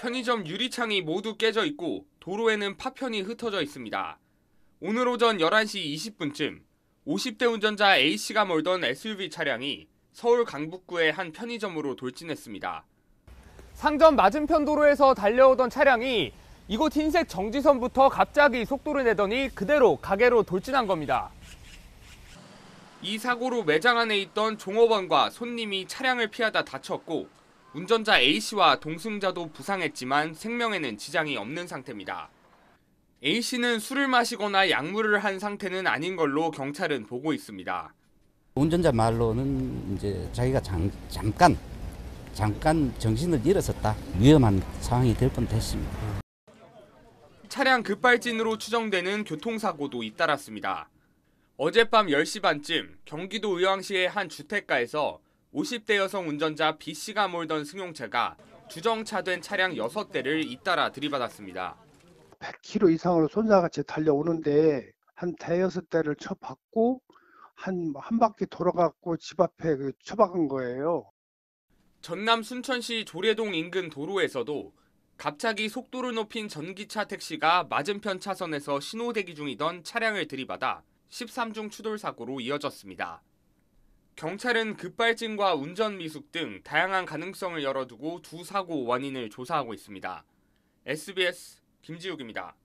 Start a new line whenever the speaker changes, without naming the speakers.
편의점 유리창이 모두 깨져 있고 도로에는 파편이 흩어져 있습니다. 오늘 오전 11시 20분쯤 50대 운전자 A씨가 몰던 SUV 차량이 서울 강북구의 한 편의점으로 돌진했습니다. 상점 맞은편 도로에서 달려오던 차량이 이곳 흰색 정지선부터 갑자기 속도를 내더니 그대로 가게로 돌진한 겁니다. 이 사고로 매장 안에 있던 종업원과 손님이 차량을 피하다 다쳤고 운전자 A씨와 동승자도 부상했지만 생명에는 지장이 없는 상태입니다. A씨는 술을 마시거나 약물을 한 상태는 아닌 걸로 경찰은 보고 있습니다.
운전자 말로는 이제 자기가 장, 잠깐 잠깐 정신을 잃었었다. 위험한 상황이 될 뻔됐습니다.
차량 급발진으로 추정되는 교통사고도 잇따랐습니다. 어젯밤 10시 반쯤 경기도 의왕시의 한 주택가에서 50대 여성 운전자 B씨가 몰던 승용차가 주정차된 차량 6대를 잇따라 들이받았습니다.
100km 이상으로 손사같이 달려오는데 한 대여섯 대를 쳐박고 한, 한 바퀴 돌아갔고 집 앞에 그 처박은 거예요.
전남 순천시 조례동 인근 도로에서도 갑자기 속도를 높인 전기차 택시가 맞은편 차선에서 신호대기 중이던 차량을 들이받아 13중 추돌 사고로 이어졌습니다. 경찰은 급발진과 운전 미숙 등 다양한 가능성을 열어두고 두 사고 원인을 조사하고 있습니다. SBS
김지욱입니다.